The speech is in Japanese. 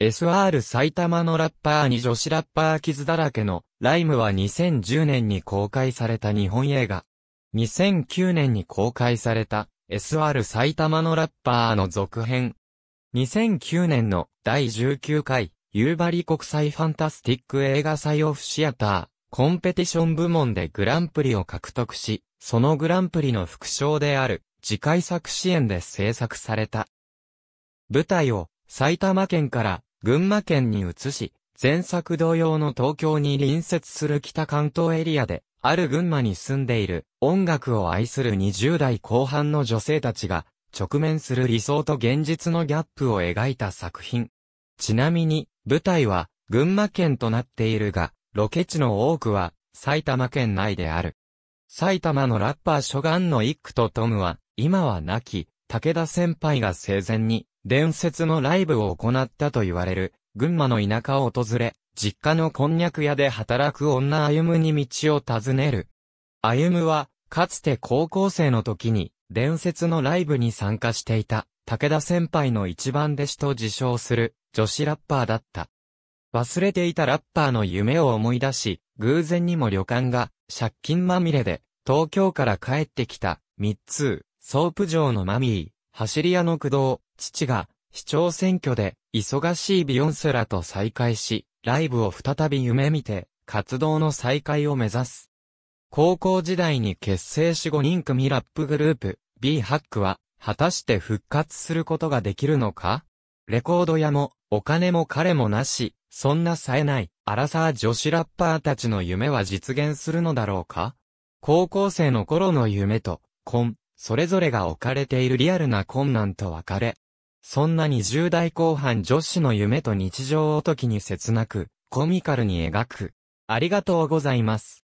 SR 埼玉のラッパーに女子ラッパー傷だらけのライムは2010年に公開された日本映画。2009年に公開された SR 埼玉のラッパーの続編。2009年の第19回夕張国際ファンタスティック映画祭オフシアターコンペティション部門でグランプリを獲得し、そのグランプリの副賞である次回作支援で制作された。舞台を埼玉県から群馬県に移し、前作同様の東京に隣接する北関東エリアで、ある群馬に住んでいる、音楽を愛する20代後半の女性たちが、直面する理想と現実のギャップを描いた作品。ちなみに、舞台は、群馬県となっているが、ロケ地の多くは、埼玉県内である。埼玉のラッパー諸願の一句とトムは、今は亡き、武田先輩が生前に、伝説のライブを行ったと言われる、群馬の田舎を訪れ、実家のこんにゃく屋で働く女歩に道を尋ねる。歩は、かつて高校生の時に、伝説のライブに参加していた、武田先輩の一番弟子と自称する、女子ラッパーだった。忘れていたラッパーの夢を思い出し、偶然にも旅館が、借金まみれで、東京から帰ってきた、三つ、ソープ場のマミー、走り屋の駆動、父が、市長選挙で、忙しいビヨンセラと再会し、ライブを再び夢見て、活動の再開を目指す。高校時代に結成し5人組ラップグループ、B ハックは、果たして復活することができるのかレコード屋も、お金も彼もなし、そんな冴えない、アラサー女子ラッパーたちの夢は実現するのだろうか高校生の頃の夢と、婚、それぞれが置かれているリアルな困難と別れ。そんな20代後半女子の夢と日常を時に切なく、コミカルに描く。ありがとうございます。